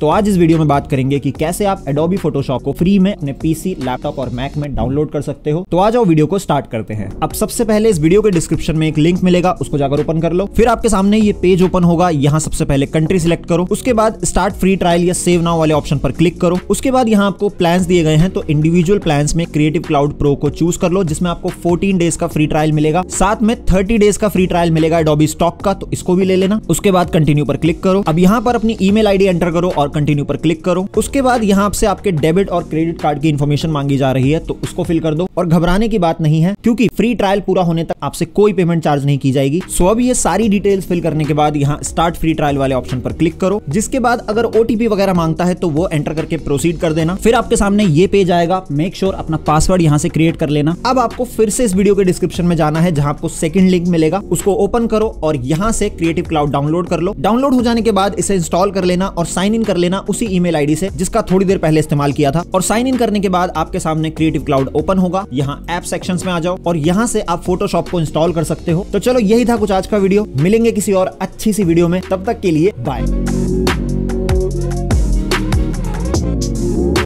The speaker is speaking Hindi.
तो आज इस वीडियो में बात करेंगे कि कैसे आप एडोबी फोटोशॉप को फ्री में अपने पीसी लैपटॉप और मैक में डाउनलोड कर सकते हो तो आज आओ वीडियो को स्टार्ट करते हैं अब सबसे पहले इस वीडियो के डिस्क्रिप्शन में एक लिंक मिलेगा उसको जाकर ओपन कर लो फिर आपके सामने ये पेज ओपन होगा यहाँ सबसे पहले कंट्री सिलेक्ट करो उसके बाद स्टार्ट फ्री ट्रायल या सेव नाउ वाले ऑप्शन पर क्लिक करो उसके बाद यहाँ आपको प्लान दिए गए हैं तो इंडिविजुअल प्लान में क्रिएटिव क्लाउड प्रो को चूज कर लो जिसमें आपको फोर्टीन डेज का फ्री ट्रायल मिलेगा साथ में थर्टी डेज का फ्री ट्रायल मिलेगा एडोबी स्टॉक का तो इसको भी ले लेना उसके बाद कंटिन्यू पर क्लिक करो अब यहाँ पर अपनी ईमेल आईडी एंटर करो और कंटिन्यू पर क्लिक करो उसके बाद यहाँ आपसे आपके डेबिट और क्रेडिट कार्ड की इन्फॉर्मेशन मांगी जा रही है तो उसको फिल कर दो और घबराने की बात नहीं है क्योंकि फ्री ट्रायल पूरा होने तक आपसे कोई पेमेंट चार्ज नहीं की जाएगी सो अब ये सारी डिटेल्स फिल करने के बाद यहाँ स्टार्ट फ्री ट्रायल वाले ऑप्शन पर क्लिक करो जिसके बाद अगर ओटीपी वगैरह मांगता है तो वो एंटर करके प्रोसीड कर देना फिर आपके सामने ये पेज आएगा मेक श्योर अपना पासवर्ड यहाँ से क्रिएट कर लेना अब आपको फिर से इस वीडियो के डिस्क्रिप्शन में जाना है जहाँ आपको सेकंड लिंक मिलेगा उसको ओपन करो और यहाँ से क्रिएटिव क्लाउड डाउनलोड कर लो डाउनलोड हो जाने के बाद इसे इंस्टॉल कर लेना और साइन इन कर लेना उसी ईमेल आईडी से जिसका थोड़ी देर पहले इस्तेमाल किया था और साइन इन करने के बाद आपके सामने क्रिएटिव क्लाउड ओपन होगा यहाँ एप सेक्शन में आ जाओ और यहाँ से आप फोटोशॉप को इंस्टॉल कर सकते हो तो चलो यही था कुछ आज का वीडियो मिलेंगे किसी और अच्छी सी वीडियो में तब तक के लिए बाय